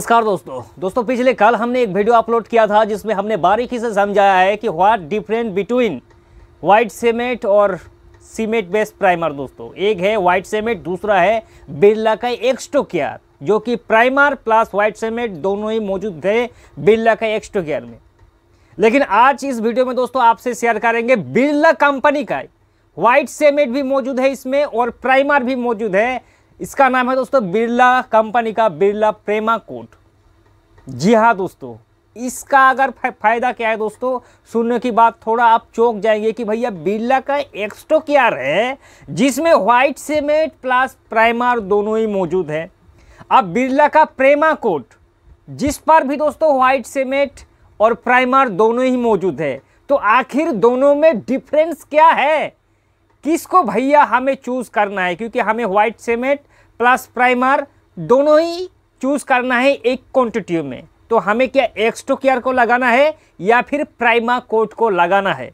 नमस्कार दोस्तों दोस्तों पिछले कल हमने एक वीडियो अपलोड किया था जिसमें हमने बारीकी से समझाया है कि what different between white cement और सीमेंट बेस्ड प्राइमर दोस्तों एक है व्हाइट सीमेंट दूसरा है बिरला का एक्सटोकियर जो कि प्राइमर प्लस व्हाइट सीमेंट दोनों ही मौजूद थे बिरला का एक्सटोकियर में लेकिन आज इस वीडियो में दोस्तों आपसे शेयर करेंगे बिरला कंपनी का व्हाइट सीमेंट भी मौजूद है इसमें और प्राइमर भी मौजूद है इसका नाम है दोस्तों बिरला कंपनी का बिरला प्रेमा कोट जी हाँ दोस्तों इसका अगर फायदा क्या है दोस्तों सुनने की बात थोड़ा आप चौंक जाएंगे कि भैया बिरला का एक्स्ट्रो क्या है जिसमें व्हाइट सीमेंट प्लस प्राइमर दोनों ही मौजूद है अब बिरला का प्रेमा कोट जिस पर भी दोस्तों व्हाइट सीमेंट और प्राइमर दोनों ही मौजूद है तो आखिर दोनों में डिफरेंस क्या है किसको भैया हमें चूज़ करना है क्योंकि हमें व्हाइट सीमेंट प्लस प्राइमर दोनों ही चूज़ करना है एक क्वांटिटी में तो हमें क्या एक्सटोकियर को लगाना है या फिर प्राइमा कोट को लगाना है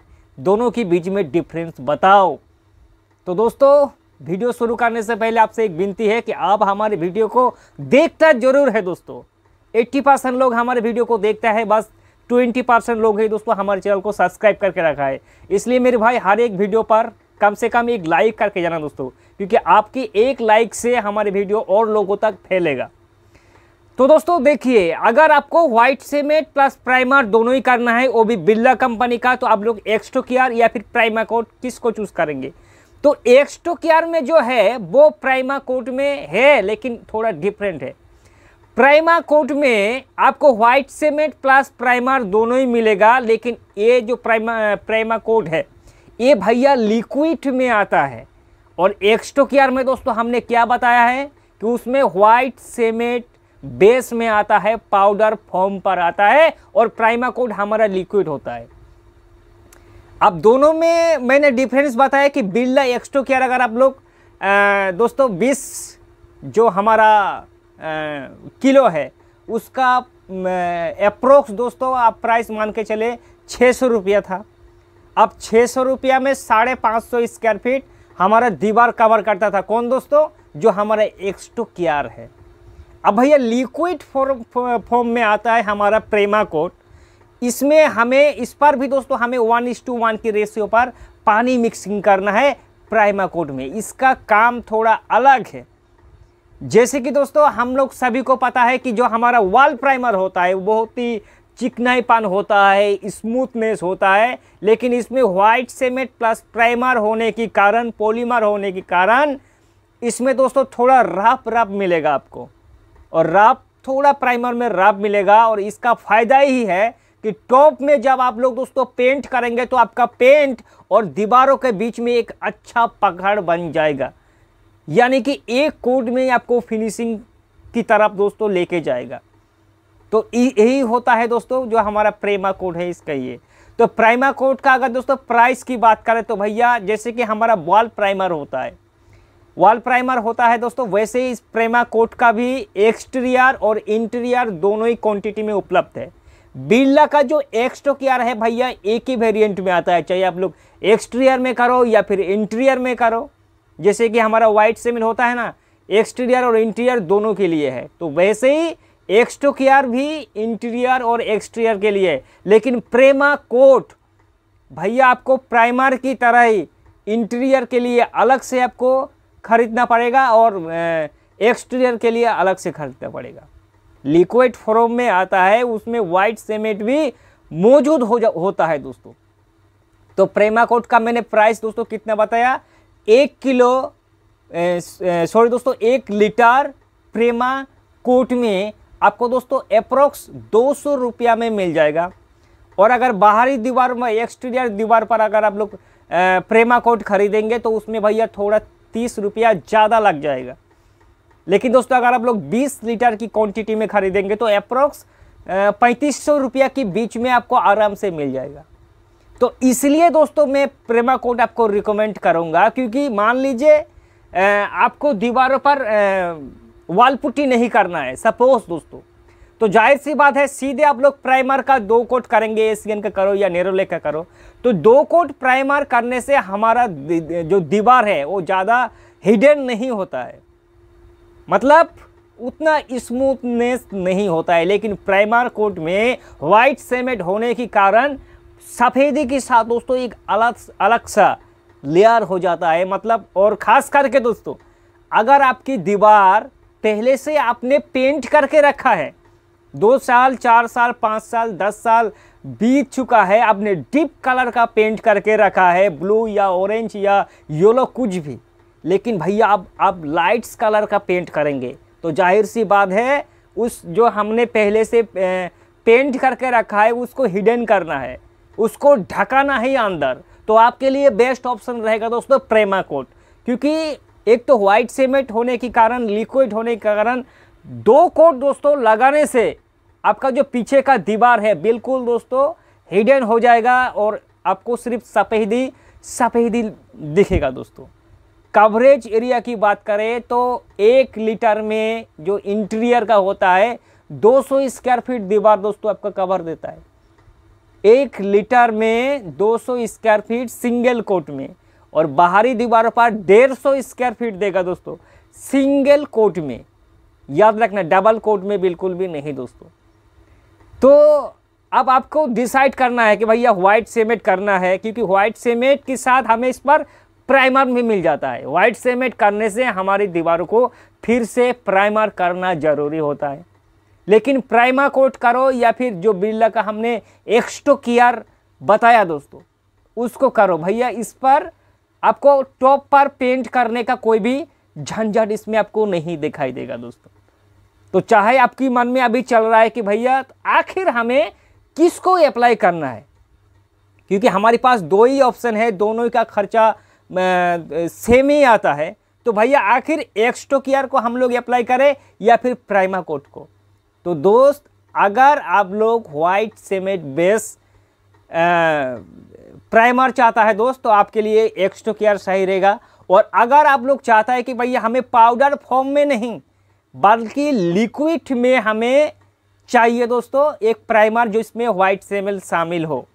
दोनों के बीच में डिफरेंस बताओ तो दोस्तों वीडियो शुरू करने से पहले आपसे एक विनती है कि आप हमारे वीडियो को देखता जरूर है दोस्तों 80 परसेंट लोग हमारे वीडियो को देखता है बस 20 परसेंट लोग ही दोस्तों हमारे चैनल को सब्सक्राइब करके रखा है इसलिए मेरे भाई हर एक वीडियो पर कम से कम एक लाइक करके जाना दोस्तों क्योंकि आपकी एक लाइक से हमारे वीडियो और लोगों तक फैलेगा तो दोस्तों देखिए अगर आपको व्हाइट सीमेंट प्लस प्राइमर दोनों ही करना है वो भी बिल्ला कंपनी का तो आप लोग केयर या फिर प्राइमा कोट किसको चूज़ करेंगे तो केयर में जो है वो प्राइमा कोट में है लेकिन थोड़ा डिफरेंट है प्राइमा कोट में आपको व्हाइट सीमेंट प्लस प्राइमर दोनों ही मिलेगा लेकिन ये जो प्राइमा प्राइमा कोट है ये भैया लिक्विड में आता है और एक्सटोकियर में दोस्तों हमने क्या बताया है कि उसमें व्हाइट सीमेंट बेस में आता है पाउडर फॉर्म पर आता है और प्राइमा कोड हमारा लिक्विड होता है अब दोनों में मैंने डिफरेंस बताया कि बिरला केयर अगर आप लोग दोस्तों बीस जो हमारा आ, किलो है उसका अप्रोक्स दोस्तों आप प्राइस मान के चले छः सौ रुपया था अब छः सौ रुपया में साढ़े पाँच सौ स्क्वायर फीट हमारा दीवार कवर करता था कौन दोस्तों जो हमारा एक्सटू केयर है अब भैया लिक्विड फॉर्म फॉर्म में आता है हमारा प्रेमा कोट इसमें हमें इस पर भी दोस्तों हमें वन इस टू वन की रेशियो पर पानी मिक्सिंग करना है प्राइमा कोट में इसका काम थोड़ा अलग है जैसे कि दोस्तों हम लोग सभी को पता है कि जो हमारा वॉल प्राइमर होता है वो बहुत ही चिकनाईपान होता है स्मूथनेस होता है लेकिन इसमें व्हाइट सीमेंट प्लस प्राइमर होने के कारण पॉलीमर होने के कारण इसमें दोस्तों थोड़ा राफ राफ मिलेगा आपको और राफ थोड़ा प्राइमर में राफ मिलेगा और इसका फ़ायदा ही है कि टॉप में जब आप लोग दोस्तों पेंट करेंगे तो आपका पेंट और दीवारों के बीच में एक अच्छा पकड़ बन जाएगा यानी कि एक कोट में आपको फिनिशिंग की तरफ दोस्तों लेके जाएगा तो यही होता है दोस्तों जो हमारा प्रेमा कोड है इसका ये तो प्राइमा कोड का अगर दोस्तों प्राइस की बात करें तो भैया जैसे कि हमारा वॉल प्राइमर होता है वॉल प्राइमर होता है दोस्तों वैसे ही इस प्रेमा कोट का भी एक्सटीरियर और इंटीरियर दोनों ही क्वांटिटी में उपलब्ध है बिरला का जो एक्स्ट्रो एक्सटोकियर है भैया एक ही वेरिएंट में आता है चाहे आप लोग एक्सटीरियर में करो या फिर इंटीरियर में करो जैसे कि हमारा वाइट सेमिन होता है ना एक्सटीरियर और इंटीरियर दोनों के लिए है तो वैसे ही एक्सटोकियार भी इंटीरियर और एक्सटीरियर के लिए लेकिन प्रेमा कोट भैया आपको प्राइमर की तरह ही इंटीरियर के लिए अलग से आपको खरीदना पड़ेगा और एक्सटीरियर के लिए अलग से खरीदना पड़ेगा लिक्विड फॉर्म में आता है उसमें वाइट सीमेंट भी मौजूद हो जा होता है दोस्तों तो प्रेमा कोट का मैंने प्राइस दोस्तों कितना बताया एक किलो सॉरी दोस्तों एक लीटर प्रेमा कोट में आपको दोस्तों अप्रोक्स दो सौ रुपया में मिल जाएगा और अगर बाहरी दीवार में एक्सटीरियर दीवार पर अगर आप लोग प्रेमा कोट खरीदेंगे तो उसमें भैया थोड़ा तीस रुपया ज़्यादा लग जाएगा लेकिन दोस्तों अगर आप लोग 20 लीटर की क्वांटिटी में खरीदेंगे तो अप्रोक्स पैंतीस सौ रुपया के बीच में आपको आराम से मिल जाएगा तो इसलिए दोस्तों मैं प्रेमा कोट आपको रिकमेंड करूँगा क्योंकि मान लीजिए आपको दीवारों पर वाल पुट्टी नहीं करना है सपोज दोस्तों तो जाहिर सी बात है सीधे आप लोग प्राइमर का दो कोट करेंगे एशियन का करो या नेरोले का करो तो दो कोट प्राइमर करने से हमारा जो दीवार है वो ज़्यादा हिडन नहीं होता है मतलब उतना स्मूथनेस नहीं होता है लेकिन प्राइमर कोट में वाइट सीमेंट होने के कारण सफ़ेदी के साथ दोस्तों एक अलग अलग सा लेयर हो जाता है मतलब और ख़ास करके दोस्तों अगर आपकी दीवार पहले से आपने पेंट करके रखा है दो साल चार साल पाँच साल दस साल बीत चुका है आपने डीप कलर का पेंट करके रखा है ब्लू या ऑरेंज या येलो कुछ भी लेकिन भैया अब आप लाइट्स कलर का पेंट करेंगे तो जाहिर सी बात है उस जो हमने पहले से पेंट करके रखा है उसको हिडन करना है उसको ढकाना है अंदर तो आपके लिए बेस्ट ऑप्शन रहेगा दोस्तों प्रेमा कोट क्योंकि एक तो व्हाइट सीमेंट होने के कारण लिक्विड होने के कारण दो कोट दोस्तों लगाने से आपका जो पीछे का दीवार है बिल्कुल दोस्तों हिडन हो जाएगा और आपको सिर्फ सफेदी सफेदी दिखेगा दोस्तों कवरेज एरिया की बात करें तो एक लीटर में जो इंटीरियर का होता है 200 स्क्वायर फीट दीवार दोस्तों आपका कवर देता है एक लीटर में 200 स्क्वायर फीट सिंगल कोट में और बाहरी दीवारों पर डेढ़ सौ स्क्वायर फीट देगा दोस्तों सिंगल कोट में याद रखना डबल कोट में बिल्कुल भी नहीं दोस्तों तो अब आपको डिसाइड करना है कि भैया व्हाइट सीमेंट करना है क्योंकि व्हाइट सीमेंट के साथ हमें इस पर प्राइमर भी मिल जाता है व्हाइट सीमेंट करने से हमारी दीवारों को फिर से प्राइमर करना ज़रूरी होता है लेकिन प्राइमर कोट करो या फिर जो बिरला का हमने एक्स्टो कियर बताया दोस्तों उसको करो भैया इस पर आपको टॉप पर पेंट करने का कोई भी झंझट इसमें आपको नहीं दिखाई देगा दोस्तों तो चाहे आपकी मन में अभी चल रहा है कि भैया आखिर हमें किसको अप्लाई करना है क्योंकि हमारे पास दो ही ऑप्शन है दोनों का खर्चा सेम ही आता है तो भैया आखिर एक्सटोकियर को हम लोग अप्लाई करें या फिर प्राइमा कोट को तो दोस्त अगर आप लोग व्हाइट सीमेंट बेस प्राइमर चाहता है दोस्त तो आपके लिए एक्स्ट्रो केयर सही रहेगा और अगर आप लोग चाहता है कि भैया हमें पाउडर फॉर्म में नहीं बल्कि लिक्विड में हमें चाहिए दोस्तों एक प्राइमर जो इसमें व्हाइट सेमल शामिल हो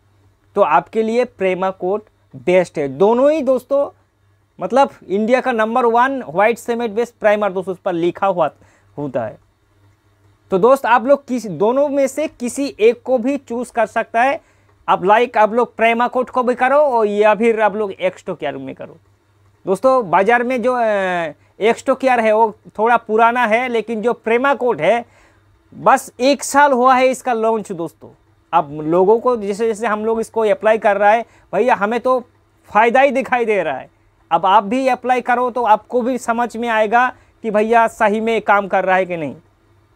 तो आपके लिए प्रेमा कोट बेस्ट है दोनों ही दोस्तों मतलब इंडिया का number one white cement best primer दोस्तों उस पर लिखा हुआ होता है तो दोस्त आप लोग किस दोनों में से किसी एक को भी चूज़ कर सकता है आप लाइक आप लोग प्रेमा कोट को भी करो और या फिर आप लोग एक्सटो केयर में करो दोस्तों बाज़ार में जो एक्सटो केयर है वो थोड़ा पुराना है लेकिन जो प्रेमा कोट है बस एक साल हुआ है इसका लॉन्च दोस्तों अब लोगों को जैसे जैसे हम लोग इसको अप्लाई कर रहा है भैया हमें तो फ़ायदा ही दिखाई दे रहा है अब आप भी अप्लाई करो तो आपको भी समझ में आएगा कि भैया सही में काम कर रहा है कि नहीं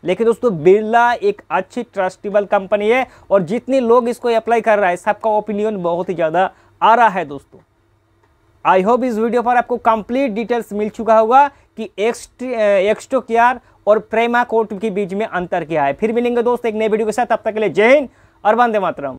लेकिन दोस्तों बिरला एक अच्छी ट्रस्टेबल कंपनी है और जितने लोग इसको अप्लाई कर रहा है सबका ओपिनियन बहुत ही ज़्यादा आ रहा है दोस्तों आई होप इस वीडियो पर आपको कंप्लीट डिटेल्स मिल चुका होगा कि एक्स्ट्रो केयर और प्रेमा कोर्ट के बीच में अंतर क्या है फिर मिलेंगे दोस्त एक नए वीडियो के साथ तब तक के लिए जय हिंद और वंदे मातरम